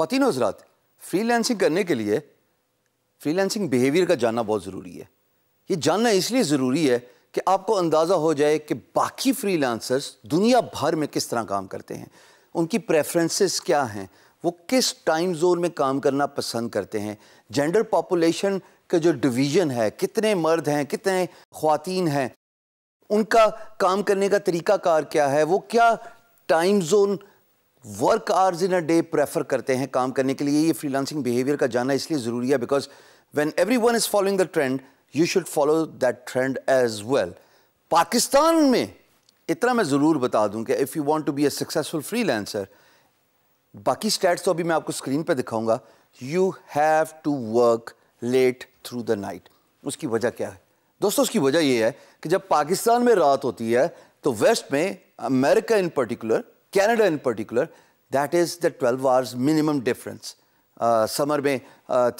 खातिन हजरात फ्रीलैंसिंग करने के लिए फ्रीलैंसिंग बिहेवियर का जानना बहुत ज़रूरी है ये जानना इसलिए ज़रूरी है कि आपको अंदाज़ा हो जाए कि बाकी फ्रीलांसर्स दुनिया भर में किस तरह काम करते हैं उनकी प्रेफरेंसेस क्या हैं वो किस टाइम जोन में काम करना पसंद करते हैं जेंडर पॉपुलेशन का जो डिवीज़न है कितने मर्द हैं कितने खातन हैं उनका काम करने का तरीक़ाकार क्या है वो क्या time zone work hours in a day prefer करते हैं काम करने के लिए ये फ्रीलांसिंग बिहेवियर का जाना इसलिए ज़रूरी है because when everyone is following the trend you should follow that trend as well Pakistan में इतना मैं ज़रूर बता दूं कि if you want to be a successful freelancer बाकी स्टैट्स तो अभी मैं आपको स्क्रीन पर दिखाऊंगा you have to work late through the night उसकी वजह क्या है दोस्तों उसकी वजह यह है कि जब पाकिस्तान में रात होती है तो वेस्ट में America in particular Canada in particular that is the twelve hours minimum difference summer में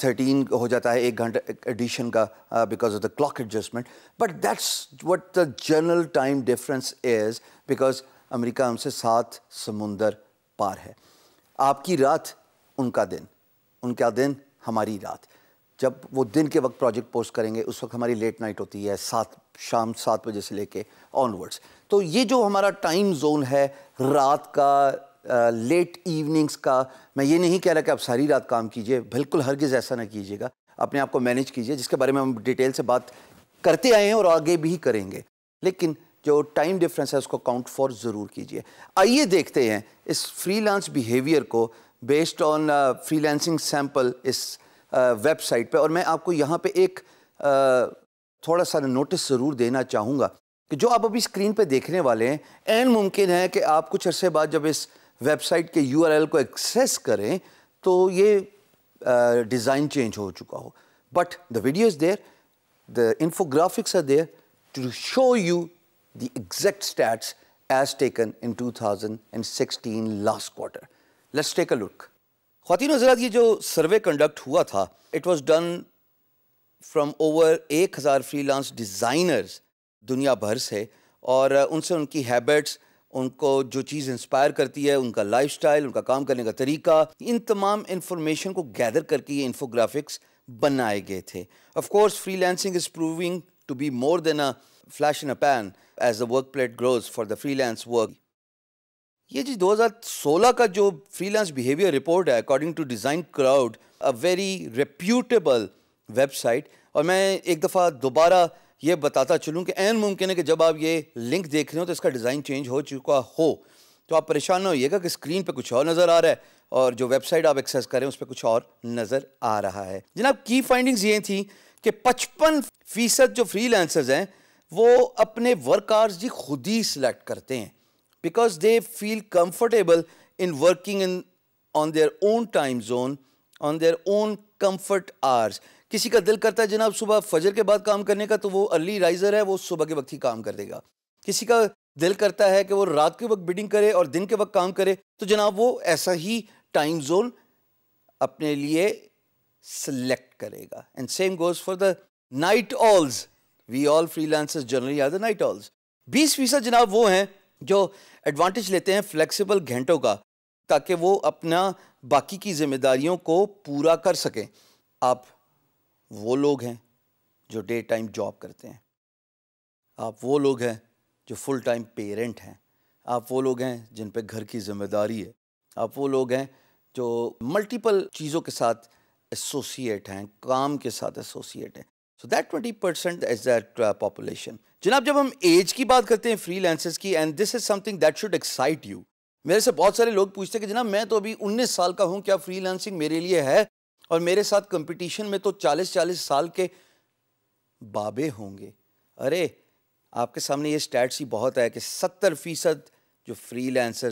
थर्टीन uh, हो जाता है एक घंटा एडिशन का because of the clock adjustment but that's what the general time difference is because America हमसे सात समुंदर पार है आपकी रात उनका दिन उनका दिन हमारी रात जब वो दिन के वक्त प्रोजेक्ट पोस्ट करेंगे उस वक्त हमारी लेट नाइट होती है सात शाम सात बजे से लेके ऑनवर्ड्स तो ये जो हमारा टाइम जोन है रात का लेट इवनिंग्स का मैं ये नहीं कह रहा कि आप सारी रात काम कीजिए बिल्कुल हरगिज़ ऐसा ना कीजिएगा अपने आप को मैनेज कीजिए जिसके बारे में हम डिटेल से बात करते आए हैं और आगे भी करेंगे लेकिन जो टाइम डिफरेंस है उसको काउंट फॉर ज़रूर कीजिए आइए देखते हैं इस फ्रीलांस बिहेवियर को बेस्ड ऑन फ्रीलांसिंग सैम्पल इस वेबसाइट पे और मैं आपको यहाँ पे एक थोड़ा सा नोटिस ज़रूर देना चाहूँगा कि जो आप अभी स्क्रीन पे देखने वाले हैं एन मुमकिन है कि आप कुछ अरसे बाद जब इस वेबसाइट के यू को एक्सेस करें तो ये डिज़ाइन चेंज हो चुका हो but the video is there the infographics are there to show you the exact stats as taken in 2016 last quarter let's take a look खातिन हजरात ये जो सर्वे कंडक्ट हुआ था it was done from over एक हज़ार free lance designers दुनिया भर से और uh, उनसे उनकी हैबिट्स उनको जो चीज़ इंस्पायर करती है उनका लाइफ स्टाइल उनका काम करने का तरीका इन तमाम इन्फॉर्मेशन को गैदर करके ये इन्फोग्राफिक्स बनाए गए थे of course freelancing is proving to be more than a flash in a pan as the workplace grows for the freelance work ये जी 2016 का जो फ्रीलांस बिहेवियर रिपोर्ट है according to design crowd a very reputable website और मैं एक दफ़ा दोबारा ये बताता चलूँ कि एन मुमकिन है कि जब आप ये लिंक देख रहे हो तो इसका डिज़ाइन चेंज हो चुका हो तो आप परेशान ना होइएगा कि स्क्रीन पे कुछ और नज़र आ रहा है और जो वेबसाइट आप एक्सेस करें उस पर कुछ और नज़र आ रहा है जनाब की फाइंडिंग्स ये थी कि पचपन फीसद जो फ्री हैं वो अपने वर्क आवर्स जी खुद ही सिलेक्ट करते हैं because they feel comfortable in working in on their own time zone on their own comfort hours किसी का दिल करता है जनाब सुबह फजर के बाद काम करने का तो वो अर्ली राइजर है वो सुबह के वक्त ही काम कर देगा किसी का दिल करता है कि वो रात के वक्त बिडिंग करे और दिन के वक्त काम करे तो जनाब वो ऐसा ही टाइम जोन अपने लिए सिलेक्ट करेगा and same goes for the night owls we all freelancers generally are the night owls बीस फीसद जनाब वो हैं जो एडवांटेज लेते हैं फ्लेक्सिबल घंटों का ताकि वो अपना बाकी की जिम्मेदारियों को पूरा कर सकें आप वो लोग हैं जो डे टाइम जॉब करते हैं आप वो लोग हैं जो फुल टाइम पेरेंट हैं आप वो लोग हैं जिन पे घर की जिम्मेदारी है आप वो लोग हैं जो मल्टीपल चीज़ों के साथ एसोसिएट हैं काम के साथ एसोसिएट हैं so that twenty percent as that population जनाब जब हम एज की बात करते हैं फ्री की and this is something that should excite you मेरे से बहुत सारे लोग पूछते हैं कि जनाब मैं तो अभी उन्नीस साल का हूँ क्या फ्रीलांसिंग मेरे लिए है और मेरे साथ कंपटीशन में तो 40-40 साल के बाबे होंगे अरे आपके सामने ये स्टैट्स ही बहुत है कि 70 फीसद जो फ्री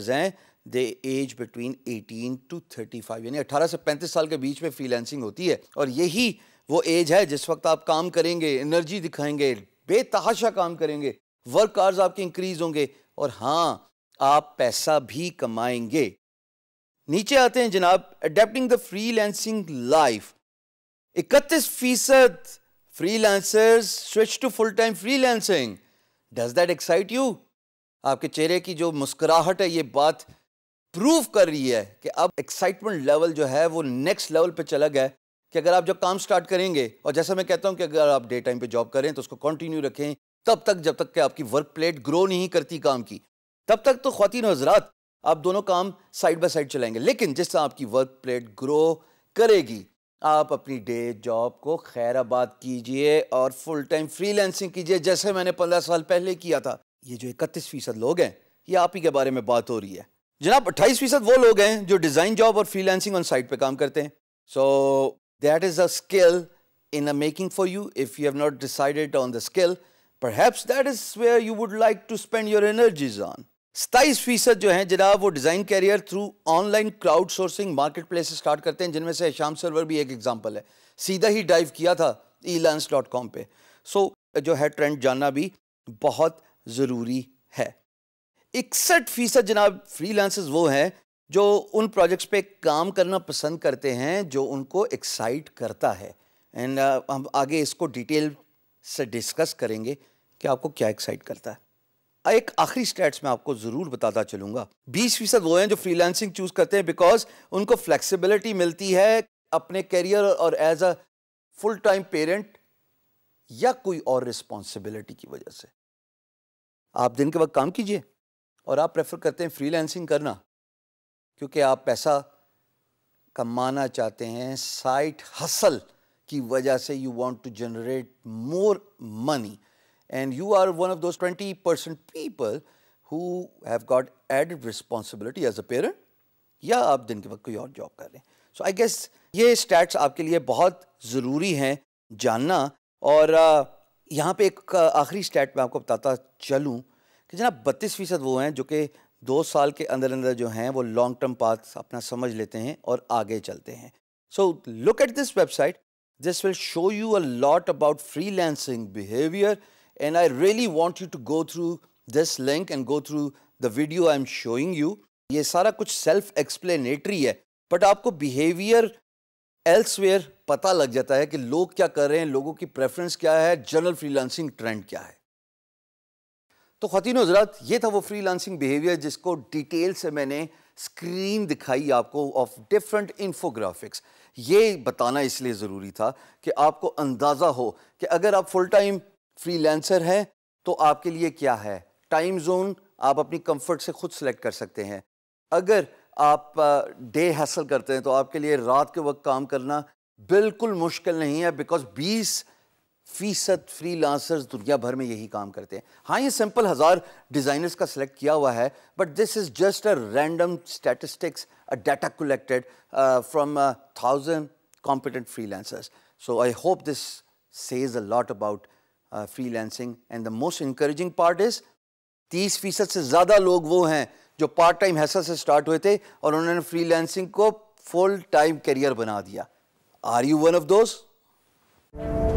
हैं दे एज बिटवीन 18 टू 35 यानी 18 से 35 साल के बीच में फ्रीलांसिंग होती है और यही वो एज है जिस वक्त आप काम करेंगे एनर्जी दिखाएंगे बेतहाशा काम करेंगे वर्क आवर्स आपके इंक्रीज होंगे और हाँ आप पैसा भी कमाएंगे नीचे आते हैं जनाब अडेप्टिंग द फ्रीलैंसिंग लाइफ इकतीस फीसद freelancers switch to full time freelancing does that excite you आपके चेहरे की जो मुस्कुराहट है ये बात प्रूव कर रही है कि अब एक्साइटमेंट लेवल जो है वो नेक्स्ट लेवल पे चला गया कि अगर आप जब काम स्टार्ट करेंगे और जैसा मैं कहता हूँ कि अगर आप डे टाइम पे जॉब करें तो उसको कंटिन्यू रखें तब तक जब तक कि आपकी वर्क प्लेट ग्रो नहीं करती काम की तब तक तो खातिन हजरात आप दोनों काम साइड बाय साइड चलाएंगे लेकिन जिस तरह आपकी वर्क प्लेट ग्रो करेगी आप अपनी डे जॉब को खैराबाद कीजिए और फुल टाइम फ्रीलांसिंग कीजिए जैसे मैंने पंद्रह साल पहले किया था ये जो इकतीस फीसद लोग हैं ये आप ही के बारे में बात हो रही है जनाब अट्ठाईस फीसद वो लोग हैं जो डिज़ाइन जॉब और फ्रीलैंसिंग ऑन साइट पे काम करते हैं सो That is a skill in the making for you if you have not decided on the skill. Perhaps that is where you would like to spend your energies on. 27% जो हैं जनाब वो design career through online crowdsourcing marketplace start करते हैं जिनमें से Shyam server भी एक एग्जांपल है सीधा ही डाइव किया था elance.com पे so, जो है ट्रेंड जानना भी बहुत जरूरी है 61% जनाब फ्रीलांसर्स वो हैं जो उन प्रोजेक्ट्स पे काम करना पसंद करते हैं जो उनको एक्साइट करता है एंड uh, हम आगे इसको डिटेल से डिस्कस करेंगे कि आपको क्या एक्साइट करता है एक आखिरी स्टेट्स में आपको ज़रूर बताता चलूंगा बीस फीसद वो हैं जो फ्रीलांसिंग चूज़ करते हैं बिकॉज उनको फ्लेक्सिबिलिटी मिलती है अपने करियर और as a full time parent या कोई और रिस्पॉन्सिबिलिटी की वजह से आप दिन के वक्त काम कीजिए और आप प्रेफर करते हैं फ्रीलांसिंग करना क्योंकि आप पैसा कमाना चाहते हैं साइट हसल की वजह से you want to generate more money and you are one of those twenty percent people who have got added responsibility as a parent या आप दिन के वक्त कोई और जॉब कर रहे हैं सो आई गेस ये स्टैट्स आपके लिए बहुत ज़रूरी हैं जानना और uh, यहाँ पे एक uh, आखिरी स्टैट मैं आपको बताता चलूँ कि जनाब बत्तीस फ़ीसद वो हैं जो कि दो साल के अंदर अंदर जो हैं वो लॉन्ग टर्म पाथ अपना समझ लेते हैं और आगे चलते हैं so look at this website this will show you a lot about freelancing behaviour and I really want you to go through this link and go through the video I am showing you ये सारा कुछ self explanatory है but आपको behaviour elsewhere पता लग जाता है कि लोग क्या कर रहे हैं लोगों की प्रेफरेंस क्या है जनरल फ्रीलांसिंग ट्रेंड क्या है तो खातिन हजरात ये था वो फ्री लांसिंग बिहेवियर जिसको डिटेल से मैंने स्क्रीन दिखाई आपको ऑफ डिफरेंट इन्फोग्राफिक्स ये बताना इसलिए ज़रूरी था कि आपको अंदाज़ा हो कि अगर आप फुल टाइम फ्री लेंसर हैं तो आपके लिए क्या है टाइम जोन आप अपनी कंफर्ट से खुद सेलेक्ट कर सकते हैं अगर आप डे हासिल करते हैं तो आपके लिए रात के वक्त काम करना बिल्कुल मुश्किल नहीं है बिकॉज बीस फ़ीसद फ्री लांसर्स दुनिया भर में यही काम करते हैं हाँ ये सिंपल हज़ार डिज़ाइनर्स का सिलेक्ट किया हुआ है but this is just a random statistics a data collected from thousand competent freelancers so I hope this says a lot about freelancing and the most encouraging part is तीस फीसद से ज़्यादा लोग वो हैं जो part time हैसा से start हुए थे और उन्होंने फ्री लेंसिंग को फुल टाइम करियर बना दिया आर यू वन ऑफ दोस्त